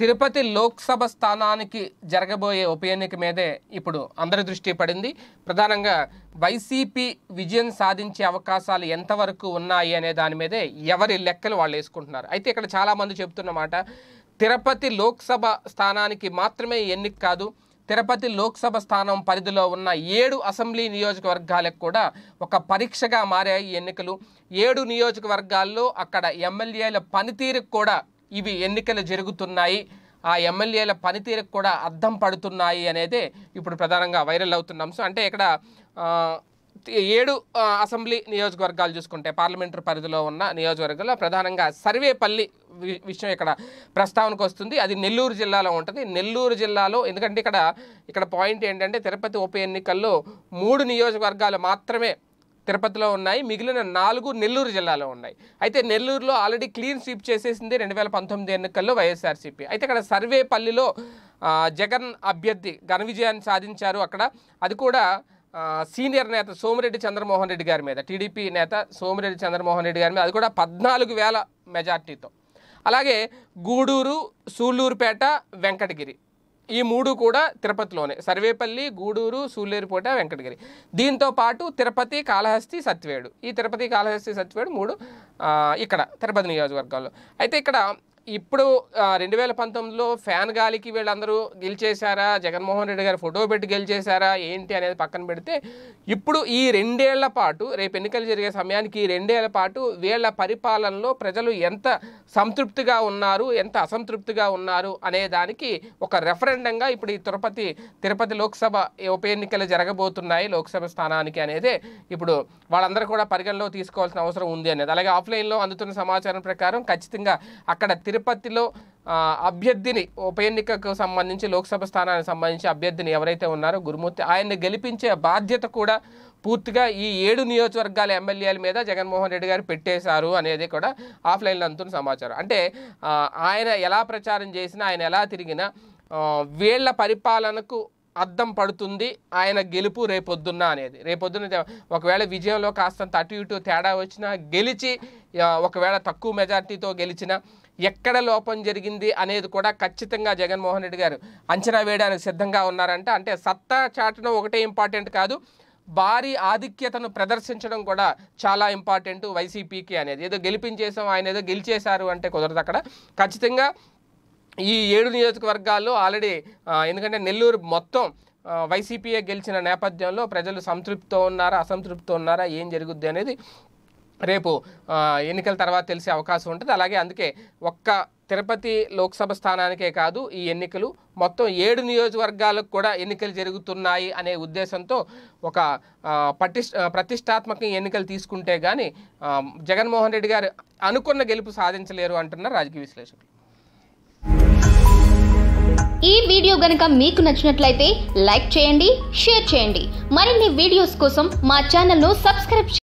తిరుపతి లోక్సభ స్థానానికి జరగబోయే ఉప ఎన్నిక మీదే ఇప్పుడు అందరి దృష్టి పడింది ప్రధానంగా వైసీపీ విజయం సాధించే అవకాశాలు ఎంతవరకు ఉన్నాయి అనే దాని మీదే ఎవరి లెక్కలు వాళ్ళు వేసుకుంటున్నారు అయితే ఇక్కడ చాలామంది చెప్తున్నమాట తిరుపతి లోక్సభ స్థానానికి మాత్రమే ఎన్నిక కాదు తిరుపతి లోక్సభ స్థానం పరిధిలో ఉన్న ఏడు అసెంబ్లీ నియోజకవర్గాలకు కూడా ఒక పరీక్షగా మారాయి ఎన్నికలు ఏడు నియోజకవర్గాల్లో అక్కడ ఎమ్మెల్యేల పనితీరుకు కూడా ఇవి ఎన్నికలు జరుగుతున్నాయి ఆ ఎమ్మెల్యేల పనితీరుకు కూడా అద్దం పడుతున్నాయి అనేది ఇప్పుడు ప్రధానంగా వైరల్ అవుతున్న అంశం అంటే ఇక్కడ ఏడు అసెంబ్లీ నియోజకవర్గాలు చూసుకుంటే పార్లమెంటరీ పరిధిలో ఉన్న నియోజకవర్గంలో ప్రధానంగా సర్వేపల్లి విషయం ఇక్కడ ప్రస్తావనకు వస్తుంది అది నెల్లూరు జిల్లాలో ఉంటుంది నెల్లూరు జిల్లాలో ఎందుకంటే ఇక్కడ ఇక్కడ పాయింట్ ఏంటంటే తిరుపతి ఉప ఎన్నికల్లో మూడు నియోజకవర్గాలు మాత్రమే తిరుపతిలో ఉన్నాయి మిగిలిన నాలుగు నెల్లూరు జిల్లాలో ఉన్నాయి అయితే నెల్లూరులో ఆల్రెడీ క్లీన్ స్వీప్ చేసేసింది రెండు వేల పంతొమ్మిది ఎన్నికల్లో వైఎస్ఆర్సీపీ అయితే అక్కడ సర్వేపల్లిలో జగన్ అభ్యర్థి ఘన విజయాన్ని సాధించారు అక్కడ అది కూడా సీనియర్ నేత సోమిరెడ్డి చంద్రమోహన్ రెడ్డి గారి మీద టీడీపీ నేత సోమిరెడ్డి చంద్రమోహన్ రెడ్డి గారి మీద అది కూడా పద్నాలుగు వేల మెజార్టీతో అలాగే గూడూరు సూళ్ళూరుపేట వెంకటగిరి ఈ మూడు కూడా తిరుపతిలోనే సర్వేపల్లి గూడూరు సూలేరుపూట వెంకటగిరి దీంతో పాటు తిరుపతి కాళహస్తి సత్వేడు ఈ తిరుపతి కాళహస్తి సత్వేడు మూడు ఇక్కడ తిరుపతి నియోజకవర్గంలో అయితే ఇక్కడ ఇప్పుడు రెండు వేల పంతొమ్మిదిలో ఫ్యాన్ గాలికి వీళ్ళందరూ గెలిచేశారా జగన్మోహన్ రెడ్డి గారి ఫోటో పెట్టి గెలిచేశారా ఏంటి అనేది పక్కన పెడితే ఇప్పుడు ఈ రెండేళ్ల పాటు రేపు ఎన్నికలు జరిగే సమయానికి ఈ రెండేళ్ల పాటు వీళ్ళ పరిపాలనలో ప్రజలు ఎంత సంతృప్తిగా ఉన్నారు ఎంత అసంతృప్తిగా ఉన్నారు అనే దానికి ఒక రెఫరెండంగా ఇప్పుడు ఈ తిరుపతి తిరుపతి లోక్సభ ఉప ఎన్నికలు జరగబోతున్నాయి లోక్సభ స్థానానికి అనేది ఇప్పుడు వాళ్ళందరూ కూడా పరిగణలో తీసుకోవాల్సిన అవసరం ఉంది అనేది అలాగే ఆఫ్లైన్లో అందుతున్న సమాచారం ప్రకారం ఖచ్చితంగా అక్కడ తిరుపతిలో అభ్యర్థిని ఉప ఎన్నికకు సంబంధించి లోక్సభ స్థానానికి సంబంధించి అభ్యర్థిని ఎవరైతే ఉన్నారో గురుమూర్తి ఆయన్ని గెలిపించే బాధ్యత కూడా పూర్తిగా ఈ ఏడు నియోజకవర్గాల ఎమ్మెల్యేల మీద జగన్మోహన్ రెడ్డి గారు పెట్టేశారు అనేది కూడా ఆఫ్లైన్లో అందుతున్న సమాచారం అంటే ఆయన ఎలా ప్రచారం చేసినా ఆయన ఎలా తిరిగినా వీళ్ళ పరిపాలనకు అద్దం పడుతుంది ఆయన గెలుపు రేపొద్దున్న అనేది రేపొద్దున ఒకవేళ విజయంలో కాస్తంత అటు ఇటు తేడా వచ్చినా గెలిచి ఒకవేళ తక్కువ మెజార్టీతో గెలిచినా ఎక్కడ లోపం జరిగింది అనేది కూడా ఖచ్చితంగా జగన్మోహన్ రెడ్డి గారు అంచనా వేయడానికి సిద్ధంగా ఉన్నారంట అంటే సత్తా చాటడం ఒకటే ఇంపార్టెంట్ కాదు భారీ ఆధిక్యతను ప్రదర్శించడం కూడా చాలా ఇంపార్టెంట్ వైసీపీకి అనేది ఏదో గెలిపించేసాం ఆయన ఏదో గెలిచేశారు అంటే కుదరదు అక్కడ ఖచ్చితంగా ఈ ఏడు నియోజకవర్గాల్లో ఆల్రెడీ ఎందుకంటే నెల్లూరు మొత్తం వైసీపీఏ గెలిచిన నేపథ్యంలో ప్రజలు సంతృప్తితో ఉన్నారా అసంతృప్తితో ఉన్నారా ఏం జరుగుద్ది అనేది రేపు ఎన్నికల తర్వాత తెలిసే అవకాశం ఉంటుంది అలాగే అందుకే ఒక్క తిరుపతి లోక్సభ స్థానానికే కాదు ఈ ఎన్నికలు మొత్తం ఏడు నియోజకవర్గాలకు కూడా ఎన్నికలు జరుగుతున్నాయి అనే ఉద్దేశంతో ఒక పటిష్ ప్రతిష్టాత్మక ఎన్నికలు తీసుకుంటే కానీ జగన్మోహన్ రెడ్డి గారు అనుకున్న గెలుపు సాధించలేరు అంటున్నారు రాజకీయ విశ్లేషకులు ఈ వీడియో గనుక మీకు నచ్చినట్లయితే లైక్ చేయండి షేర్ చేయండి మరిన్ని వీడియోస్ కోసం మా ఛానల్ను సబ్స్క్రైబ్